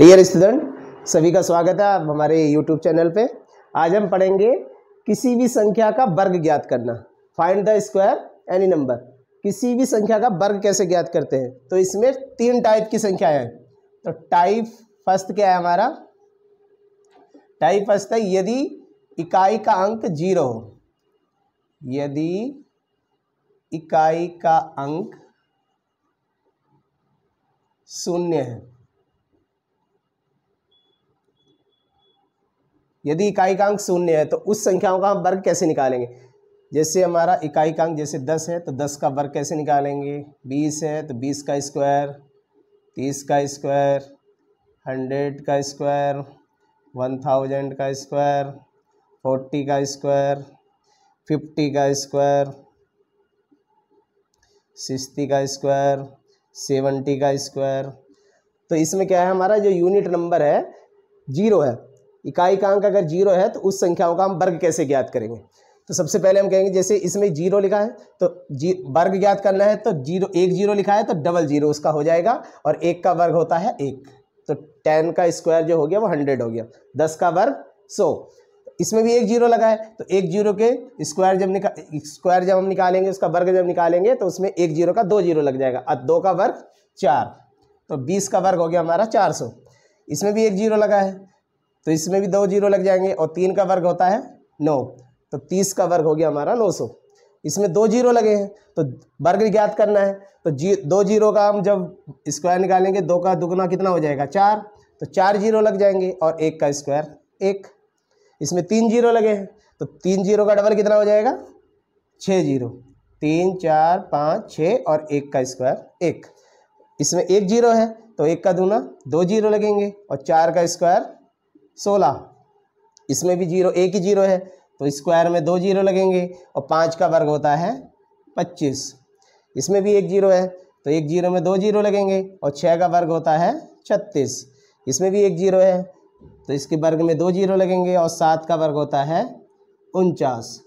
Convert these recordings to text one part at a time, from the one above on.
dear student सभी का स्वागत है आप हमारे यूट्यूब चैनल पे आज हम पढ़ेंगे किसी भी संख्या का वर्ग ज्ञात करना find the square any number किसी भी संख्या का वर्ग कैसे ज्ञात करते हैं तो इसमें तीन टाइप की संख्या है तो टाइप फर्स्ट क्या है हमारा टाइप फर्स्ट है यदि इकाई का अंक जीरो हो यदि इकाई का अंक शून्य है यदि इकाई कांक शून्य है तो उस संख्याओं का हम वर्ग कैसे निकालेंगे जैसे हमारा इकाई कांक जैसे दस है तो दस का वर्ग कैसे निकालेंगे बीस है तो बीस का स्क्वायर तीस का स्क्वायर हंड्रेड का स्क्वायर वन थाउजेंड का स्क्वायर फोर्टी का स्क्वायर फिफ्टी का स्क्वायर सिक्सटी का स्क्वायर सेवेंटी का स्क्वायर तो इसमें क्या है हमारा जो यूनिट नंबर है जीरो है इकाई का अंक अगर जीरो है तो उस संख्याओं का हम वर्ग कैसे ज्ञात करेंगे तो सबसे पहले हम कहेंगे जैसे इसमें जीरो लिखा है तो जी वर्ग ज्ञात करना है तो जीरो एक जीरो लिखा है तो डबल जीरो उसका हो जाएगा और एक का वर्ग होता है एक तो टेन का स्क्वायर जो हो गया वो हंड्रेड हो गया दस का वर्ग सौ इसमें भी एक जीरो लगा है तो एक जीरो के स्क्वायर जब निका स्क्वायर जब हम निकालेंगे उसका वर्ग जब निकालेंगे तो उसमें एक जीरो का दो जीरो लग जाएगा और दो का वर्ग चार तो बीस का वर्ग हो गया हमारा चार सौ इसमें भी एक जीरो लगा है तो इसमें भी दो जीरो लग जाएंगे और तीन का वर्ग होता है नौ तो तीस का वर्ग हो गया हमारा नौ सौ इसमें दो जीरो लगे हैं तो वर्ग ज्ञात करना है तो जी दो जीरो का हम जब स्क्वायर निकालेंगे दो का दुगुना कितना हो जाएगा चार तो चार जीरो लग जाएंगे और एक का स्क्वायर एक इसमें तीन जीरो लगे हैं तो तीन जीरो का डबल कितना हो जाएगा छः जीरो तीन चार पाँच छः और एक का स्क्वायर एक इसमें एक जीरो है तो एक का दुगुना दो जीरो लगेंगे और चार का स्क्वायर सोलह इसमें भी जीरो एक ही जीरो है तो स्क्वायर में दो जीरो लगेंगे और पाँच का वर्ग होता है पच्चीस इसमें भी एक जीरो है तो एक जीरो में दो जीरो लगेंगे और छः का वर्ग होता है छत्तीस इसमें भी एक जीरो है तो इसके वर्ग में दो जीरो लगेंगे और सात का वर्ग होता है उनचास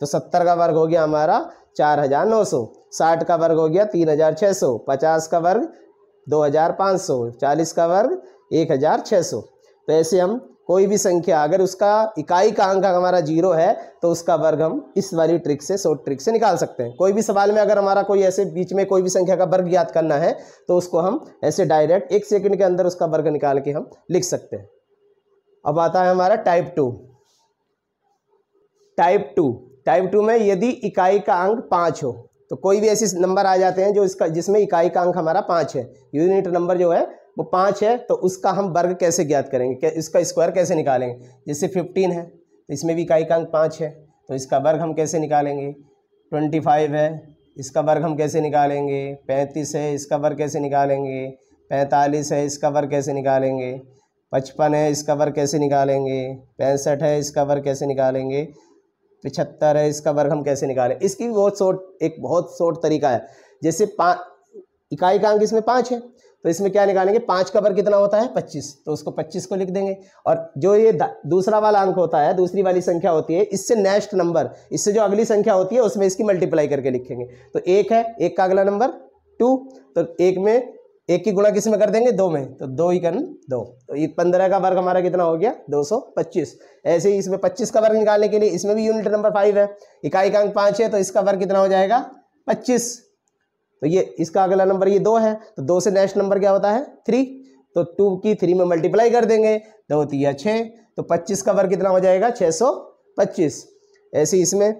तो सत्तर का वर्ग हो गया हमारा चार हज़ार नौ सौ साठ का वर्ग हो गया तीन हज़ार छः सौ पचास का वर्ग दो हज़ार पाँच सौ चालीस का वर्ग एक हज़ार छः सौ वैसे तो ऐसे हम कोई भी संख्या अगर उसका इकाई का अंक हमारा जीरो है तो उसका वर्ग हम इस वाली ट्रिक से शॉर्ट ट्रिक से निकाल सकते हैं कोई भी सवाल में अगर हमारा कोई ऐसे बीच में कोई भी संख्या का वर्ग याद करना है तो उसको हम ऐसे डायरेक्ट एक सेकंड के अंदर उसका वर्ग निकाल के हम लिख सकते हैं अब आता है हमारा type two type two type two में यदि इकाई का अंक पाँच हो तो कोई भी ऐसे नंबर आ जाते हैं जो इसका जिसमें इकाई का अंक हमारा पाँच है यूनिट नंबर जो है वो पाँच है तो उसका हम वर्ग कैसे ज्ञात करेंगे क्या इसका स्क्वायर कैसे निकालेंगे जैसे फिफ्टीन है तो इसमें भी इकाई का अंक पाँच है तो इसका वर्ग हम कैसे निकालेंगे ट्वेंटी फाइव है इसका वर्ग हम कैसे निकालेंगे पैंतीस है इसका वर्ग कैसे निकालेंगे पैंतालीस है इसका वर्ग कैसे निकालेंगे पचपन है इसका वर्ग कैसे निकालेंगे पैंसठ है इसका वर्ग कैसे निकालेंगे पिछहत्तर है इसका वर्ग हम कैसे निकालें इसकी बहुत शॉर्ट एक बहुत शॉर्ट तरीका है जैसे पाँच इकाई का अंक इसमें पाँच है तो इसमें क्या निकालेंगे पाँच का वर्ग कितना होता है पच्चीस तो उसको पच्चीस को लिख देंगे और जो ये दूसरा वाला अंक होता है दूसरी वाली संख्या होती है इससे नेक्स्ट नंबर इससे जो अगली संख्या होती है उसमें इसकी मल्टीप्लाई करके लिखेंगे तो एक है एक का अगला नंबर टू तो एक में एक की गुणा किस में कर देंगे दो में तो दो ही करना दो तो ये पंद्रह का वर्ग हमारा कितना हो गया दो सौ पच्चीस ऐसे ही इसमें पच्चीस का वर्ग निकालने के लिए इसमें भी यूनिट नंबर फाइव है इकाई का अंक पाँच है तो इसका वर्ग कितना हो जाएगा पच्चीस तो ये इसका अगला नंबर ये दो है तो दो से नेक्स्ट नंबर क्या होता है थ्री तो टू की थ्री में मल्टीप्लाई कर देंगे दो तो है छः तो पच्चीस का वर्ग कितना हो जाएगा छः सौ पच्चीस ऐसे इसमें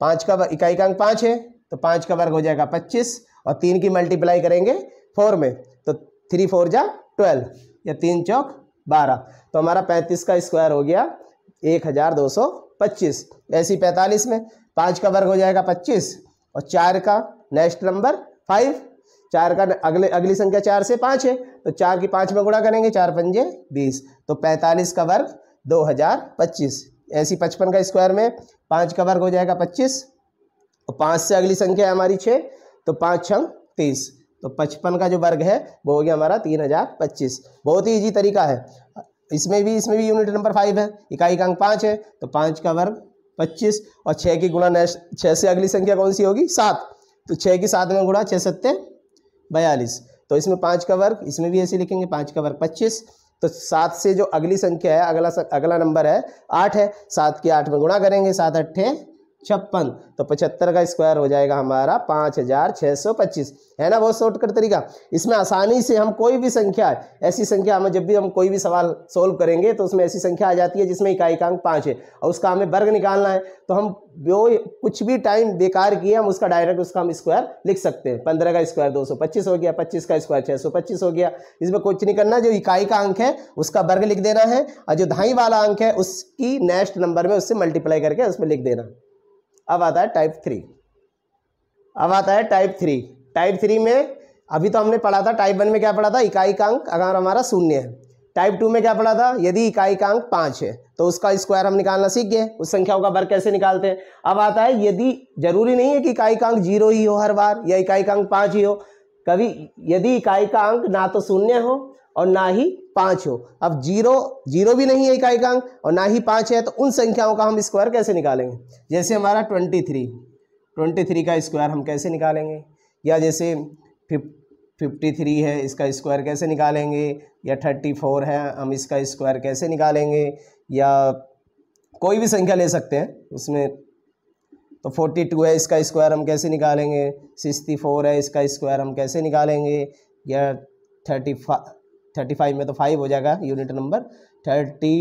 पाँच का इकाई का अंक पाँच है तो पाँच का वर्ग हो जाएगा पच्चीस और तीन की मल्टीप्लाई करेंगे फोर में तो थ्री फोर जा ट्वेल्व या तीन चौक बारह तो हमारा पैंतीस का स्क्वायर हो गया एक हज़ार दो सौ पच्चीस ऐसी पैंतालीस में पाँच का वर्ग हो जाएगा पच्चीस और चार का नेक्स्ट नंबर फाइव चार का अगले अगली संख्या चार से पाँच है तो चार की पाँच में गुणा करेंगे चार पंजे बीस तो पैंतालीस का वर्ग दो हज़ार पच्चीस ऐसी पचपन का स्क्वायर में पाँच का वर्ग हो जाएगा पच्चीस और पाँच से अगली संख्या है हमारी छः तो पाँच छंग तीस तो पचपन का जो वर्ग है वो हो गया हमारा तीन हज़ार पच्चीस बहुत ही ईजी तरीका है इसमें भी इसमें भी यूनिट नंबर फाइव है इकाई का अंक पाँच है तो पाँच का वर्ग पच्चीस और छः की गुणा छः से अगली संख्या कौन सी होगी सात तो छः की सात में गुणा छः सत्ते बयालीस तो इसमें पाँच का वर्ग इसमें भी ऐसे लिखेंगे पाँच का वर्ग पच्चीस तो सात से जो अगली संख्या है अगला अगला नंबर है आठ है सात की आठ में गुणा करेंगे सात अट्ठे छप्पन तो पचहत्तर का स्क्वायर हो जाएगा हमारा पाँच हज़ार छः सौ पच्चीस है ना बहुत शॉर्टकट तरीका इसमें आसानी से हम कोई भी संख्या ऐसी संख्या हमें जब भी हम कोई भी सवाल सोल्व करेंगे तो उसमें ऐसी संख्या आ जाती है जिसमें इकाई का अंक पाँच है और उसका हमें वर्ग निकालना है तो हम जो कुछ भी टाइम बेकार किए हम उसका डायरेक्ट उसका हम स्क्वायर लिख सकते हैं पंद्रह का स्क्वायर दो सौ पच्चीस हो गया पच्चीस का स्क्वायर छः सौ पच्चीस हो गया इसमें कुछ नहीं करना जो इकाई का अंक है उसका वर्ग लिख देना है और जो धाई वाला अंक है उसकी नेक्स्ट नंबर में उससे मल्टीप्लाई करके उसमें लिख देना अब आता है टाइप थ्री अब आता है टाइप थ्री टाइप थ्री में अभी तो हमने पढ़ा था टाइप वन में क्या पढ़ा था इकाई का अंक अगर हमारा शून्य है टाइप टू में क्या पढ़ा था यदि इकाई का अंक पाँच है तो उसका स्क्वायर हम निकालना सीख गए उस संख्याओं का वर्ग कैसे निकालते हैं अब आता है यदि जरूरी नहीं है कि इकाई का अंक जीरो ही हो हर बार या इकाई का अंक पाँच ही हो कभी यदि इकाई का अंक ना तो शून्य हो और ना ही पाँच हो अब जीरो जीरो भी नहीं है इकाई अंक और ना ही पाँच है तो उन संख्याओं का हम स्क्वायर कैसे निकालेंगे जैसे हमारा ट्वेंटी थ्री ट्वेंटी थ्री का स्क्वायर हम कैसे निकालेंगे या जैसे फिफ्टी थ्री है इसका स्क्वायर कैसे निकालेंगे या थर्टी फोर है हम इसका स्क्वायर कैसे निकालेंगे या कोई भी संख्या ले सकते हैं उसमें तो फोर्टी टू है इसका स्क्वायर हम कैसे निकालेंगे सिक्सटी फोर है इसका स्क्वायर हम कैसे निकालेंगे या थर्टी थर्टी फाइव में तो फाइव हो जाएगा unit number thirty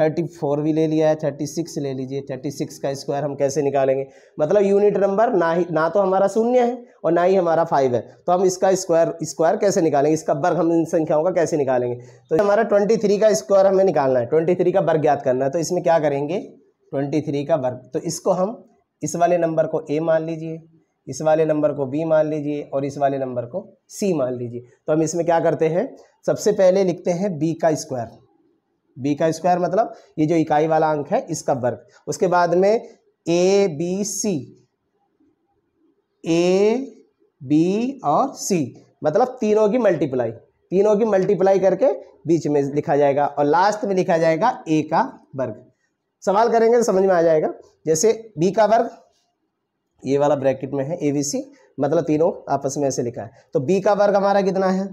thirty four भी ले लिया है थर्टी सिक्स ले लीजिए थर्टी सिक्स का स्क्वायर हम कैसे निकालेंगे मतलब यूनिट नंबर ना ही ना तो हमारा शून्य है और ना ही हमारा फाइव है तो हम इसका स्क्वायर स्क्वायर कैसे निकालेंगे इसका वर्ग हम इन संख्याओं का कैसे निकालेंगे तो हमारा ट्वेंटी थ्री का स्क्वायर हमें निकालना है ट्वेंटी थ्री का वर्ग ज्ञात करना है तो इसमें क्या करेंगे ट्वेंटी थ्री का वर्ग तो इसको हम इस वाले नंबर को ए मान लीजिए इस वाले नंबर को बी मान लीजिए और इस वाले नंबर को सी मान लीजिए तो हम इसमें क्या करते हैं सबसे पहले लिखते हैं बी का स्क्वायर बी का स्क्वायर मतलब ये जो इकाई वाला अंक है इसका वर्ग उसके बाद में A B C A B और सी मतलब तीनों की मल्टीप्लाई तीनों की मल्टीप्लाई करके बीच में लिखा जाएगा और लास्ट में लिखा जाएगा ए का वर्ग सवाल करेंगे तो समझ में आ जाएगा जैसे बी का वर्ग ये वाला ब्रैकेट में है ए बी सी मतलब तीनों आपस में ऐसे लिखा है तो बी का वर्ग हमारा कितना है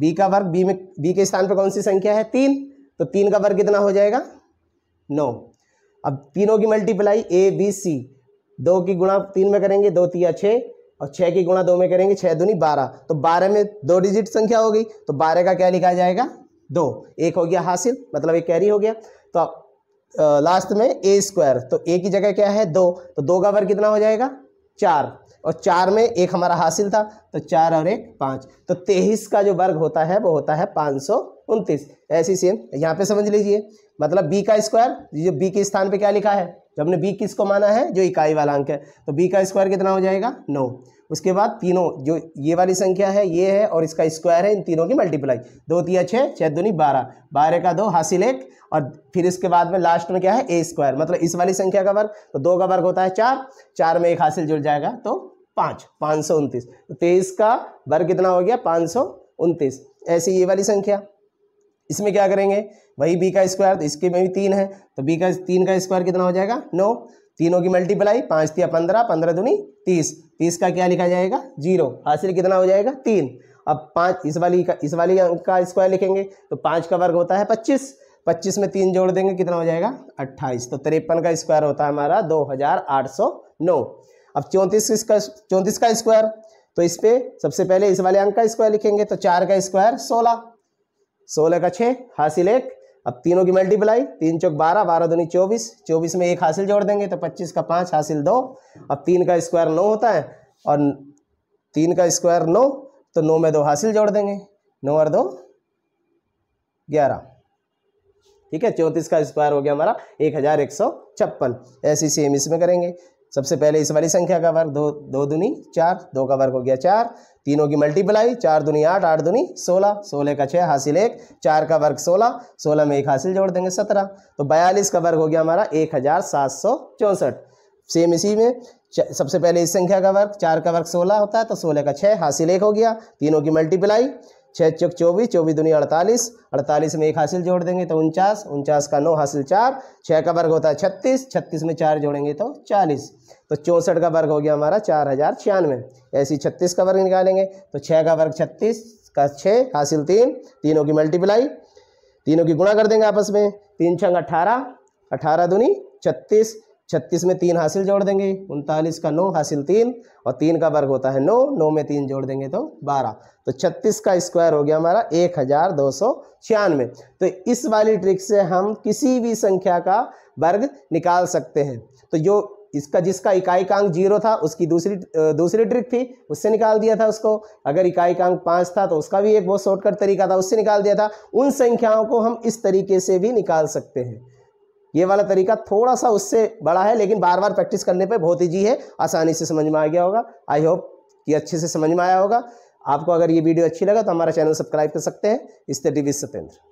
बी का वर्ग बी में बी के स्थान पर कौन सी संख्या है तीन तो तीन का वर्ग कितना हो जाएगा नौ अब तीनों की मल्टीप्लाई ए बी सी दो की गुणा तीन में करेंगे दो तिया छः और छः की गुणा दो में करेंगे छः दूनी बारह तो बारह में दो डिजिट संख्या हो गई तो बारह का क्या लिखा जाएगा दो एक हो गया हासिल मतलब एक कैरी हो गया तो लास्ट में ए स्क्वायर तो ए की जगह क्या है दो तो दो का वर्ग कितना हो जाएगा चार और चार में एक हमारा हासिल था तो चार और एक पाँच तो तेईस का जो वर्ग होता है वो होता है पाँच सौ उनतीस ऐसी सेम यहाँ पे समझ लीजिए मतलब बी का स्क्वायर जो बी के स्थान पे क्या लिखा है जो हमने बी किसको माना है जो इकाई वाला अंक है तो बी का स्क्वायर कितना हो जाएगा नौ उसके बाद तीनों जो ये वाली संख्या है ये है और इसका स्क्वायर है इन तीनों की मल्टीप्लाई दो तीन छः छः दूनी बारह बारह का दो हासिल एक और फिर इसके बाद में लास्ट में क्या है ए स्क्वायर मतलब इस वाली संख्या का वर्ग तो दो का वर्ग होता है चार चार में एक हासिल जुड़ जाएगा तो पाँच पाँच सौ उनतीस तो तेईस का वर्ग कितना हो गया पाँच सौ उनतीस ऐसी ये वाली संख्या इसमें क्या करेंगे वही बी का स्क्वायर तो इसके में भी तीन है तो बी का तीन का स्क्वायर कितना हो जाएगा नौ तीनों की मल्टीप्लाई पाँच थी पंद्रह पंद्रह दूनी तीस तीस का क्या लिखा जाएगा जीरो हासिल कितना हो जाएगा तीन अब पाँच इस वाली का इस वाली का स्क्वायर लिखेंगे तो पाँच का वर्ग होता है पच्चीस पच्चीस में तीन जोड़ देंगे कितना हो जाएगा अट्ठाईस तो तिरपन का स्क्वायर होता है हमारा दो हज़ार आठ सौ नौ अब चौंतीस का चौंतीस का स्क्वायर तो इस पर सबसे पहले इस वाले अंक का स्क्वायर लिखेंगे तो चार का स्क्वायर सोलह सोलह का छः हासिल एक अब तीनों की मल्टीप्लाई तीन चौक बारह बारह दूनी चौबीस चौबीस में एक हासिल जोड़ देंगे तो पच्चीस का पाँच हासिल दो अब तीन का स्क्वायर नौ होता है और तीन का स्क्वायर नौ तो नौ में दो हासिल जोड़ देंगे नौ और दो ग्यारह ठीक है चौंतीस का स्क्वायर हो गया हमारा एक हज़ार एक सौ छप्पन ऐसी सेम इसमें करेंगे सबसे पहले इस वाली संख्या का वर्ग दो दो दुनी चार दो का वर्ग हो गया चार तीनों की मल्टीप्लाई चार दुनी आठ आठ दुनी सोलह सोलह का छः हासिल एक चार का वर्ग सोलह सोलह में एक हासिल जोड़ देंगे सत्रह तो बयालीस का वर्ग हो गया हमारा एक हज़ार सात सौ चौंसठ सेम इसी में सबसे पहले इस संख्या का वर्ग चार का वर्ग सोलह होता है तो सोलह का छः हासिल एक हो गया तीनों की मल्टीप्लाई छः चौक चौबीस चौबीस दुनिया अड़तालीस अड़तालीस में एक हासिल जोड़ देंगे तो उनचास उनचास का नौ हासिल चार छः का वर्ग होता है छत्तीस छत्तीस में चार जोड़ेंगे तो चालीस तो चौंसठ का वर्ग हो गया हमारा चार हज़ार छियानवे ऐसी छत्तीस का वर्ग निकालेंगे तो छः का वर्ग छत्तीस का छः हासिल तीन तीनों की मल्टीप्लाई तीनों की गुणा कर देंगे आपस में तीन छंग अठारह अठारह दुनी छत्तीस छत्तीस में तीन हासिल जोड़ देंगे उनतालीस का नौ हासिल तीन और तीन का वर्ग होता है नौ नौ में तीन जोड़ देंगे तो बारह तो छत्तीस का स्क्वायर हो गया हमारा एक हज़ार दो सौ छियानवे तो इस वाली ट्रिक से हम किसी भी संख्या का वर्ग निकाल सकते हैं तो जो इसका जिसका इकाई कांक जीरो था उसकी दूसरी दूसरी ट्रिक थी उससे निकाल दिया था उसको अगर इकाई कांक पाँच था तो उसका भी एक बहुत शॉर्टकट तरीका था उससे निकाल दिया था उन संख्याओं को हम इस तरीके से भी निकाल सकते हैं ये वाला तरीका थोड़ा सा उससे बड़ा है लेकिन बार बार प्रैक्टिस करने पे बहुत ईजी है आसानी से समझ में आ गया होगा आई होप कि अच्छे से समझ में आया होगा आपको अगर ये वीडियो अच्छी लगा तो हमारा चैनल सब्सक्राइब कर सकते हैं इस तरीके सत्येंद्र